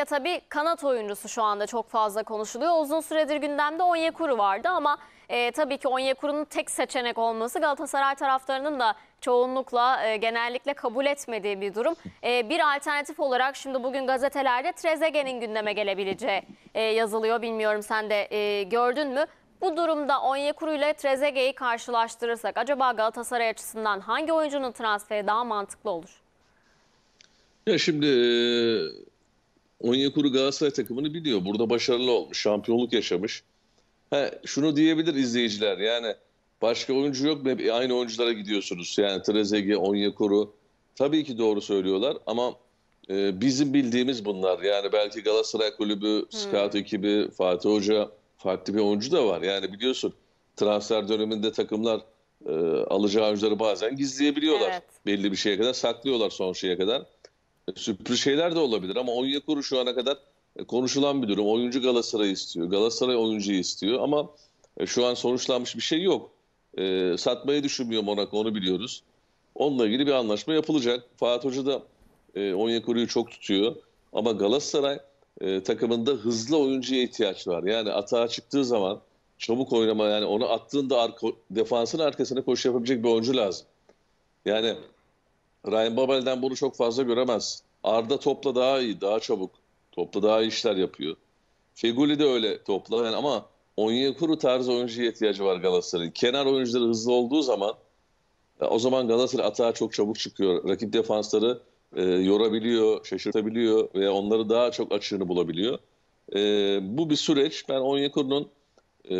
Özellikle tabii kanat oyuncusu şu anda çok fazla konuşuluyor. Uzun süredir gündemde Onyekuru vardı ama e, tabii ki Onyekuru'nun tek seçenek olması Galatasaray taraftarının da çoğunlukla e, genellikle kabul etmediği bir durum. E, bir alternatif olarak şimdi bugün gazetelerde Trezeguet'in gündeme gelebileceği e, yazılıyor. Bilmiyorum sen de e, gördün mü? Bu durumda Onyekuru ile Trezeguet'i karşılaştırırsak acaba Galatasaray açısından hangi oyuncunun transferi daha mantıklı olur? Ya şimdi e, Onyekuru Galatasaray takımını biliyor. Burada başarılı olmuş, şampiyonluk yaşamış. He, şunu diyebilir izleyiciler yani başka oyuncu yok mu? Aynı oyunculara gidiyorsunuz. Yani Trezeguet, Onyekuru. Tabii ki doğru söylüyorlar ama e, bizim bildiğimiz bunlar. Yani belki Galatasaray Kulübü, hmm. scout ekibi, Fatih Hoca farklı bir oyuncu da var. Yani biliyorsun transfer döneminde takımlar e, alacağı oyuncuları bazen gizleyebiliyorlar. Evet. Belli bir şeye kadar saklıyorlar son şeye kadar. Sürpriz şeyler de olabilir ama Onyekuru şu ana kadar e, konuşulan bir durum. Oyuncu Galatasaray istiyor. Galatasaray oyuncuyu istiyor ama e, şu an sonuçlanmış bir şey yok. E, satmayı düşünmüyor Monaco onu biliyoruz. Onunla ilgili bir anlaşma yapılacak. Fatih Hoca da e, Onyekuru'yu çok tutuyor. Ama Galatasaray e, takımında hızlı oyuncuya ihtiyaç var. Yani atağa çıktığı zaman çabuk oynama yani onu attığında arka, defansın arkasına koşu yapabilecek bir oyuncu lazım. Yani Ryan Babel'den bunu çok fazla göremez. Arda topla daha iyi, daha çabuk. Topla daha iyi işler yapıyor. Feguli de öyle topla. Yani ama Onyekuru tarzı oyuncuya ihtiyacı var Galatasaray'ın. Kenar oyuncuları hızlı olduğu zaman e, o zaman Galatasaray atağa çok çabuk çıkıyor. Rakip defansları e, yorabiliyor, şaşırtabiliyor ve onları daha çok açığını bulabiliyor. E, bu bir süreç. Ben Onyekuru'nun e,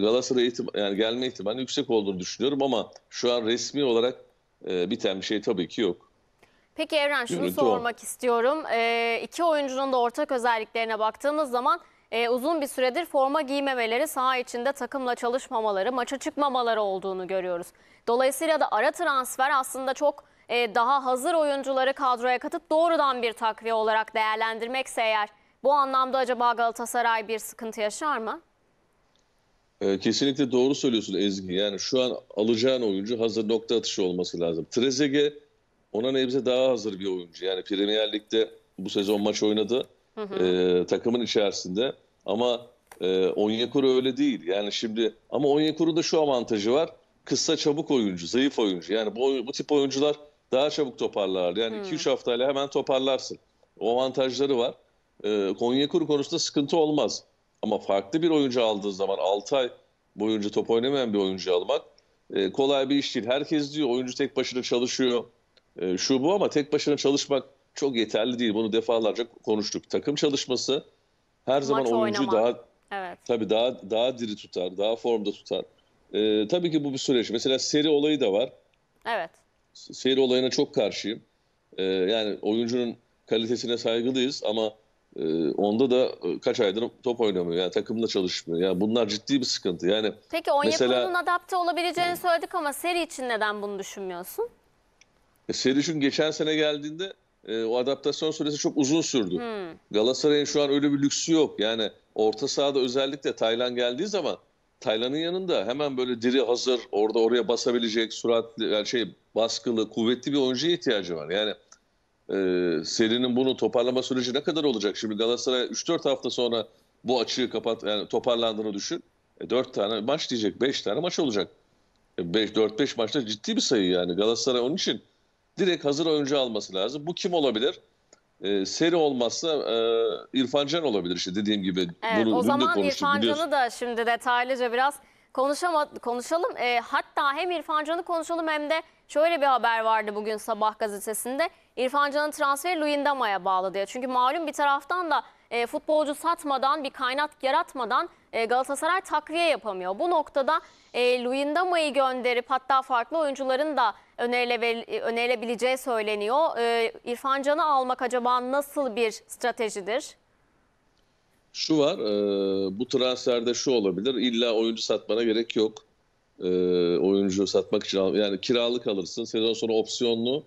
Galatasaray'a yani gelme ihtimali yüksek olduğunu düşünüyorum ama şu an resmi olarak e, biten bir şey tabii ki yok. Peki Evren şunu Görüntü sormak o. istiyorum. E, iki oyuncunun da ortak özelliklerine baktığımız zaman e, uzun bir süredir forma giymemeleri, saha içinde takımla çalışmamaları, maça çıkmamaları olduğunu görüyoruz. Dolayısıyla da ara transfer aslında çok e, daha hazır oyuncuları kadroya katıp doğrudan bir takviye olarak değerlendirmekse eğer bu anlamda acaba Galatasaray bir sıkıntı yaşar mı? Ee, kesinlikle doğru söylüyorsun Ezgi. Yani şu an alacağın oyuncu hazır nokta atışı olması lazım. Trezeguet ona nebze daha hazır bir oyuncu. Yani Premier Lig'de bu sezon maç oynadı hı hı. E, takımın içerisinde. Ama e, Onyekuru öyle değil. Yani şimdi ama Onyekuru'da şu avantajı var. Kısa çabuk oyuncu, zayıf oyuncu. Yani bu, bu tip oyuncular daha çabuk toparlar. Yani 2-3 hmm. haftayla hemen toparlarsın. O avantajları var. E, Konyekuru konusunda sıkıntı olmaz. Ama farklı bir oyuncu aldığı zaman 6 ay boyunca top oynamayan bir oyuncu almak e, kolay bir iş değil. Herkes diyor oyuncu tek başına çalışıyor e, şu bu ama tek başına çalışmak çok yeterli değil. Bunu defalarca konuştuk. Takım çalışması her Maç zaman oyuncu oynama. daha evet. tabii daha daha diri tutar, daha formda tutar. E, tabii ki bu bir süreç. Mesela seri olayı da var. Evet. Seri olayına çok karşıyım. E, yani oyuncunun kalitesine saygılıyız ama ee, onda da e, kaç aydır top oynamıyor. Yani takımla çalışmıyor. Yani bunlar ciddi bir sıkıntı. Yani Peki Onyekuru'nun adapte olabileceğini söyledik ama seri için neden bunu düşünmüyorsun? E, için geçen sene geldiğinde e, o adaptasyon süresi çok uzun sürdü. Hmm. Galatasaray'ın şu an öyle bir lüksü yok. Yani orta sahada özellikle Taylan geldiği zaman Taylan'ın yanında hemen böyle diri hazır orada oraya basabilecek süratli yani şey baskılı kuvvetli bir oyuncuya ihtiyacı var. Yani e, serinin bunu toparlama süreci ne kadar olacak? Şimdi Galatasaray 3-4 hafta sonra bu açığı kapat yani toparlandığını düşün. E, 4 tane maç diyecek 5 tane maç olacak. E, 4-5 maçta ciddi bir sayı yani Galatasaray onun için direkt hazır oyuncu alması lazım. Bu kim olabilir? E, seri olmazsa e, İrfan Can olabilir işte dediğim gibi. Evet, bunu, o zaman İrfan Can'ı da şimdi detaylıca biraz konuşama, konuşalım. E, hatta hem İrfan Can'ı konuşalım hem de şöyle bir haber vardı bugün sabah gazetesinde. İrfancanın transferi Luyendama'ya bağlı diye. Çünkü malum bir taraftan da e, futbolcu satmadan bir kaynak yaratmadan e, Galatasaray takviye yapamıyor. Bu noktada e, Luyendama'yı gönderip hatta farklı oyuncuların da önerilebil e, önerilebileceği söyleniyor. E, İrfan almak acaba nasıl bir stratejidir? Şu var, e, bu transferde şu olabilir. İlla oyuncu satmana gerek yok. E, oyuncu satmak için yani kiralık alırsın. Sezon sonu opsiyonlu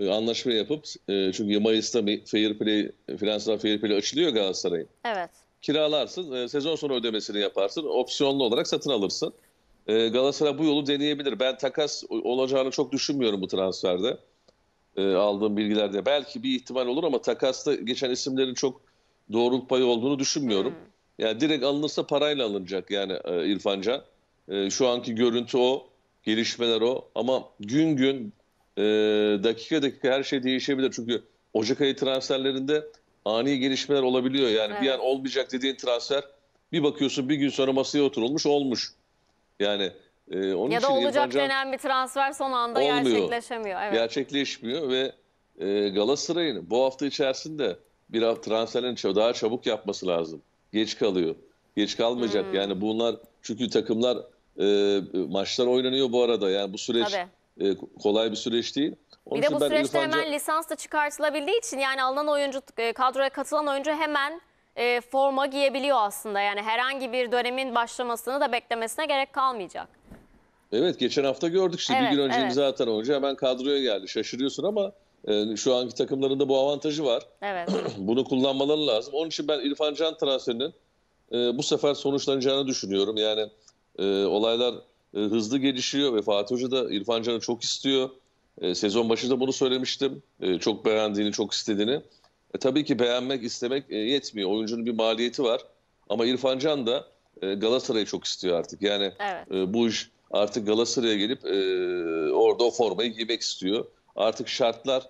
e, anlaşma yapıp e, çünkü Mayıs'ta bir fair play, finansal fair play açılıyor Galatasaray'ın. Evet. Kiralarsın, e, sezon sonu ödemesini yaparsın, opsiyonlu olarak satın alırsın. E, Galatasaray bu yolu deneyebilir. Ben takas olacağını çok düşünmüyorum bu transferde. E, aldığım bilgilerde. Belki bir ihtimal olur ama takasta geçen isimlerin çok doğruluk payı olduğunu düşünmüyorum. Hmm. Yani direkt alınırsa parayla alınacak yani e, İrfan Can. E, şu anki görüntü o, gelişmeler o. Ama gün gün e, dakika dakika her şey değişebilir. Çünkü Ocak ayı transferlerinde ani gelişmeler olabiliyor. Yani evet. bir an olmayacak dediğin transfer bir bakıyorsun bir gün sonra masaya oturulmuş olmuş. Yani e, onun ya için da olacak denen bir transfer son anda olmuyor, gerçekleşemiyor. Evet. Gerçekleşmiyor ve e, Galatasaray'ın bu hafta içerisinde bir transferin daha çabuk yapması lazım. Geç kalıyor. Geç kalmayacak. Hmm. Yani bunlar çünkü takımlar e, maçlar oynanıyor bu arada. Yani bu süreç Tabii. E, kolay bir süreç değil. Onun bir de bu süreçte İrfanca... hemen lisans da çıkartılabildiği için yani alınan oyuncu, e, kadroya katılan oyuncu hemen e, forma giyebiliyor aslında. Yani herhangi bir dönemin başlamasını da beklemesine gerek kalmayacak. Evet geçen hafta gördük işte evet, bir gün önce evet. imza atan oyuncu hemen kadroya geldi. Şaşırıyorsun ama e, şu anki takımlarında bu avantajı var. Evet. Bunu kullanmaları lazım. Onun için ben İrfan Can transferinin e, bu sefer sonuçlanacağını düşünüyorum. Yani e, olaylar e, hızlı gelişiyor ve Fatih Hoca da İrfan Can'ı çok istiyor. E, sezon başında bunu söylemiştim. E, çok beğendiğini, çok istediğini. E, tabii ki beğenmek, istemek e, yetmiyor. Oyuncunun bir maliyeti var. Ama İrfan Can da e, Galatasaray'ı çok istiyor artık. Yani evet. e, bu iş artık Galatasaray'a gelip e, orada o formayı giymek istiyor. Artık şartlar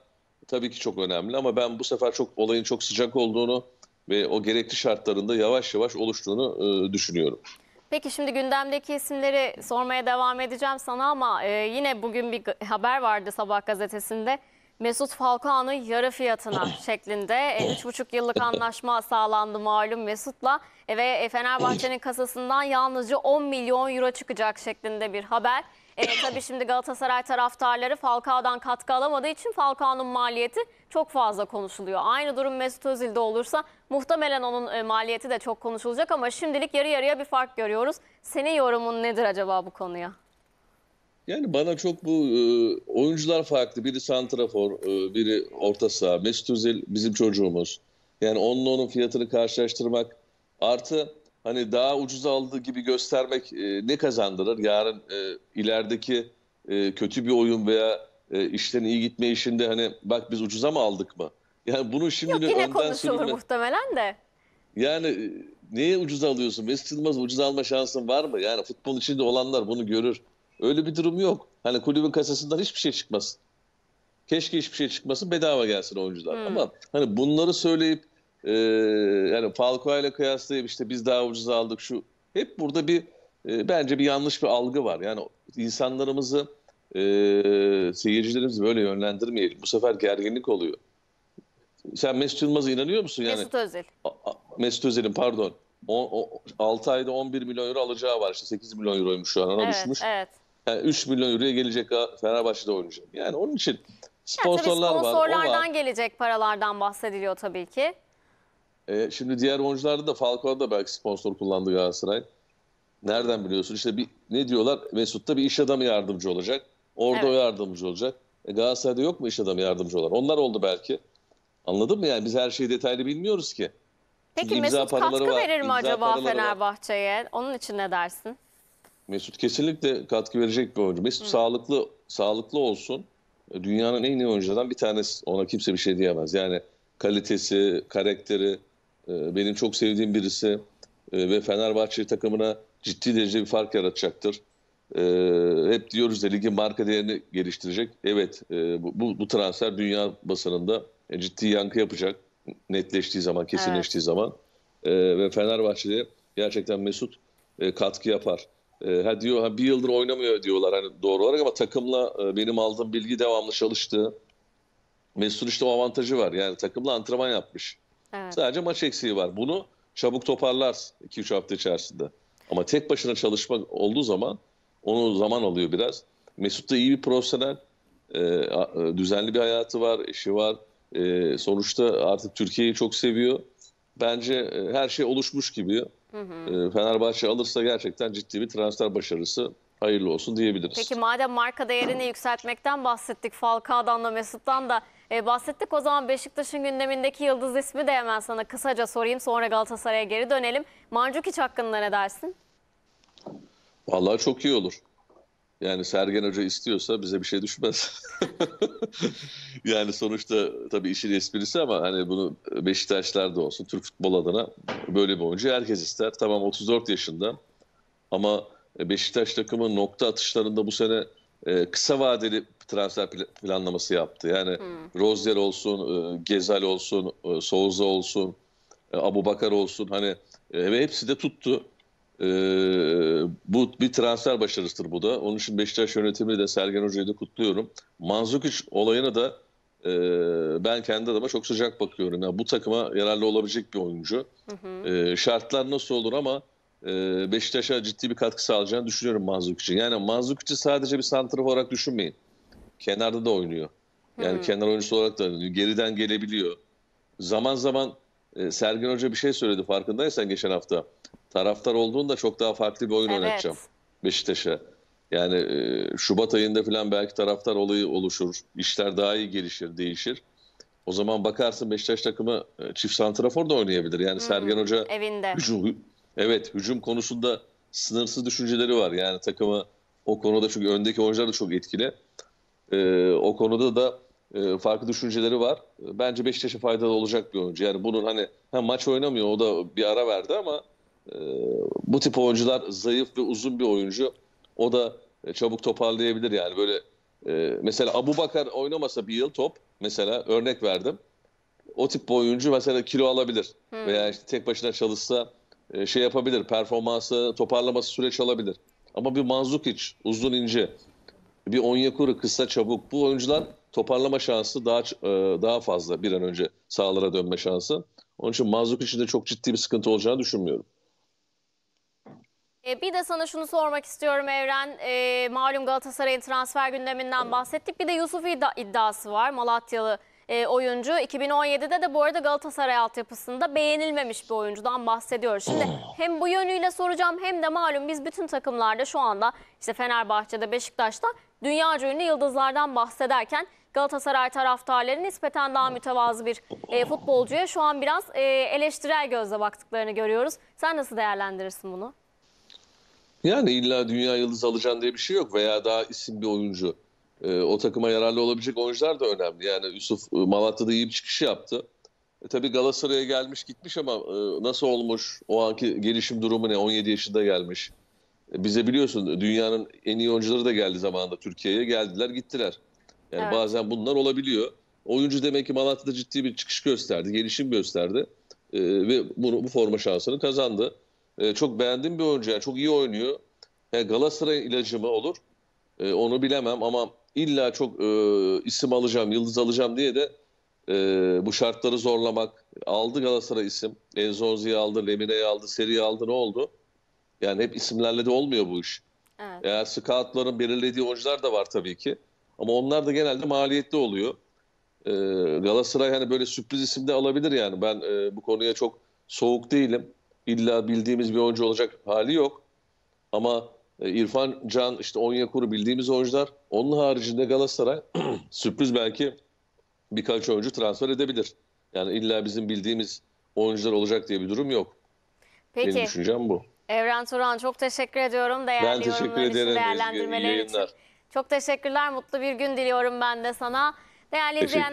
tabii ki çok önemli ama ben bu sefer çok olayın çok sıcak olduğunu ve o gerekli şartlarında yavaş yavaş oluştuğunu e, düşünüyorum. Peki şimdi gündemdeki isimleri sormaya devam edeceğim sana ama e, yine bugün bir haber vardı Sabah gazetesinde. Mesut Falcao'nun yarı fiyatına şeklinde 3,5 e, yıllık anlaşma sağlandı malum Mesut'la e, ve Fenerbahçe'nin kasasından yalnızca 10 milyon euro çıkacak şeklinde bir haber. E, tabii şimdi Galatasaray taraftarları Falcao'dan katkı alamadığı için Falcao'nun maliyeti çok fazla konuşuluyor. Aynı durum Mesut Özil'de olursa muhtemelen onun e, maliyeti de çok konuşulacak ama şimdilik yarı yarıya bir fark görüyoruz. Senin yorumun nedir acaba bu konuya? Yani bana çok bu e, oyuncular farklı. Biri santrafor, e, biri orta saha. Mesut Özil bizim çocuğumuz. Yani onun onun fiyatını karşılaştırmak artı hani daha ucuz aldığı gibi göstermek e, ne kazandırır? Yarın ilerideki kötü bir oyun veya işten iyi gitme işinde hani bak biz ucuza mı aldık mı? Yani bunu şimdi Yok, yine önden sürülme. muhtemelen de. Yani e, neye ucuz alıyorsun? Mesut Yılmaz ucuz alma şansın var mı? Yani futbol içinde olanlar bunu görür. Öyle bir durum yok. Hani kulübün kasasından hiçbir şey çıkmasın. Keşke hiçbir şey çıkmasın bedava gelsin oyuncular. Hmm. Ama hani bunları söyleyip e, yani Falcao ile kıyaslayıp işte biz daha ucuz aldık şu. Hep burada bir e, bence bir yanlış bir algı var. Yani insanlarımızı e, seyircilerimizi böyle yönlendirmeyelim. Bu sefer gerginlik oluyor. Sen Mesut Yılmaz'a inanıyor musun? Yani, Mesut Özil. A, a, Mesut Özil'in pardon. O, o, 6 ayda 11 milyon euro alacağı var. İşte 8 milyon euroymuş şu an. Ona evet, düşmüş. Evet. Yani 3 milyon euroya gelecek Fenerbahçe'de oynayacak. Yani onun için sponsorlar yani sponsorlardan var. gelecek paralardan bahsediliyor tabii ki. E, şimdi diğer oyuncularda da Falcao'da da belki sponsor kullandı Galatasaray. Nereden biliyorsun? İşte bir, ne diyorlar? Mesut'ta bir iş adamı yardımcı olacak. Orada evet. o yardımcı olacak. E, Galatasaray'da yok mu iş adamı yardımcı olan? Onlar oldu belki. Anladın mı? Yani biz her şeyi detaylı bilmiyoruz ki. Peki Mesut katkı var, verir mi acaba Fenerbahçe'ye? Onun için ne dersin? Mesut kesinlikle katkı verecek bir oyuncu. Mesut Hı. sağlıklı sağlıklı olsun. Dünyanın en iyi oyunculardan bir tanesi. Ona kimse bir şey diyemez. Yani kalitesi, karakteri e, benim çok sevdiğim birisi e, ve Fenerbahçe takımına ciddi derece bir fark yaratacaktır. E, hep diyoruz ya ligin marka değerini geliştirecek. Evet bu, bu transfer dünya basınında ciddi yankı yapacak. Netleştiği zaman, kesinleştiği evet. zaman. Ve Fenerbahçe'de gerçekten Mesut katkı yapar. E, ha diyor ha bir yıldır oynamıyor diyorlar hani doğru olarak ama takımla e, benim aldığım bilgi devamlı çalıştı. Mesut'un işte o avantajı var. Yani takımla antrenman yapmış. Evet. Sadece maç eksiği var. Bunu çabuk toparlar 2-3 hafta içerisinde. Ama tek başına çalışmak olduğu zaman onu zaman alıyor biraz. Mesut da iyi bir profesyonel. E, e, düzenli bir hayatı var, işi var. sonuçta artık Türkiye'yi çok seviyor. Bence her şey oluşmuş gibi. Hı hı. Ee, Fenerbahçe alırsa gerçekten ciddi bir transfer başarısı hayırlı olsun diyebiliriz. Peki madem marka değerini yükseltmekten bahsettik Falcao'dan da Mesut'tan da e, bahsettik o zaman Beşiktaş'ın gündemindeki yıldız ismi de hemen sana kısaca sorayım sonra Galatasaray'a geri dönelim. Mancukiç hakkında ne dersin? Vallahi çok iyi olur. Yani Sergen Hoca istiyorsa bize bir şey düşmez. yani sonuçta tabii işin esprisi ama hani bunu Beşiktaşlar da olsun Türk futbol adına böyle bir oyuncu herkes ister. Tamam 34 yaşında ama e, Beşiktaş takımı nokta atışlarında bu sene e, kısa vadeli transfer planlaması yaptı. Yani hmm. Rozier olsun, e, Gezal olsun, Souza olsun, Abu Bakar olsun hani ve hepsi de tuttu. Ee, bu bir transfer başarısıdır bu da. Onun için Beşiktaş yönetimini de Sergen Hoca'yı da kutluyorum. Manzukiç olayına da e, ben kendi adıma çok sıcak bakıyorum. Yani bu takıma yararlı olabilecek bir oyuncu. Hı hı. E, şartlar nasıl olur ama e, Beşiktaş'a ciddi bir katkı sağlayacağını düşünüyorum Manzukiç'in. Yani Manzukiç'i sadece bir santrif olarak düşünmeyin. Kenarda da oynuyor. Yani hı. kenar oyuncusu olarak da Geriden gelebiliyor. Zaman zaman e, ee, Sergen Hoca bir şey söyledi farkındaysan geçen hafta. Taraftar olduğunda çok daha farklı bir oyun evet. oynatacağım Beşiktaş'a. Yani e, Şubat ayında falan belki taraftar olayı oluşur. İşler daha iyi gelişir, değişir. O zaman bakarsın Beşiktaş takımı e, çift santrafor da oynayabilir. Yani hmm, Sergen Hoca evinde. hücum evet hücum konusunda sınırsız düşünceleri var. Yani takımı o konuda çünkü öndeki oyuncular da çok etkili. E, o konuda da e, farklı düşünceleri var. E, bence Beşiktaş'a faydalı olacak bir oyuncu. Yani bunun hani hem maç oynamıyor o da bir ara verdi ama e, bu tip oyuncular zayıf ve uzun bir oyuncu. O da çabuk toparlayabilir yani böyle mesela Abu Bakar oynamasa bir yıl top mesela örnek verdim. O tip bir oyuncu mesela kilo alabilir hmm. veya işte tek başına çalışsa şey yapabilir performansı toparlaması süreç alabilir. Ama bir Manzukic uzun ince bir Onyekuru kısa çabuk bu oyuncular toparlama şansı daha e, daha fazla bir an önce sahalara dönme şansı. Onun için Mazluk için de çok ciddi bir sıkıntı olacağını düşünmüyorum. E, bir de sana şunu sormak istiyorum Evren. E, malum Galatasaray'ın transfer gündeminden bahsettik. Bir de Yusuf iddia, iddiası var Malatyalı e, oyuncu. 2017'de de bu arada Galatasaray altyapısında beğenilmemiş bir oyuncudan bahsediyoruz. Şimdi oh. hem bu yönüyle soracağım hem de malum biz bütün takımlarda şu anda işte Fenerbahçe'de Beşiktaş'ta dünya ünlü yıldızlardan bahsederken Galatasaray taraftarları nispeten daha mütevazı bir e, futbolcuya şu an biraz e, eleştirel gözle baktıklarını görüyoruz. Sen nasıl değerlendirirsin bunu? Yani illa dünya yıldız alacaksın diye bir şey yok veya daha isim bir oyuncu. E, o takıma yararlı olabilecek oyuncular da önemli. Yani Yusuf e, Malatya'da iyi bir çıkış yaptı. E, tabii Galatasaray'a gelmiş gitmiş ama e, nasıl olmuş o anki gelişim durumu ne? 17 yaşında gelmiş. E, bize biliyorsun dünyanın en iyi oyuncuları da geldi zamanında Türkiye'ye. Geldiler gittiler. Yani evet. bazen bunlar olabiliyor. Oyuncu demek ki Malatya'da ciddi bir çıkış gösterdi, gelişim gösterdi e, ve bunu bu forma şansını kazandı. E, çok beğendim bir oyuncu, yani çok iyi oynuyor. Yani Galatasaray ilacı mı olur? E, onu bilemem ama illa çok e, isim alacağım, yıldız alacağım diye de e, bu şartları zorlamak. Aldı Galatasaray isim. Enzonzi'yi aldı, Lemine'yi aldı, Seri'yi aldı ne oldu? Yani hep isimlerle de olmuyor bu iş. Evet. Eğer scoutların belirlediği oyuncular da var tabii ki. Ama onlar da genelde maliyetli oluyor. E, Galatasaray hani böyle sürpriz isim de alabilir yani. Ben e, bu konuya çok soğuk değilim. İlla bildiğimiz bir oyuncu olacak hali yok. Ama e, İrfan Can, işte Onyekuru bildiğimiz oyuncular. Onun haricinde Galatasaray sürpriz belki birkaç oyuncu transfer edebilir. Yani illa bizim bildiğimiz oyuncular olacak diye bir durum yok. Peki. Benim düşüncem bu. Evren Turan çok teşekkür ediyorum. Değerli ben teşekkür ederim. Değerlendirmeleri için. Çok teşekkürler. Mutlu bir gün diliyorum ben de sana. Değerli izleyenler.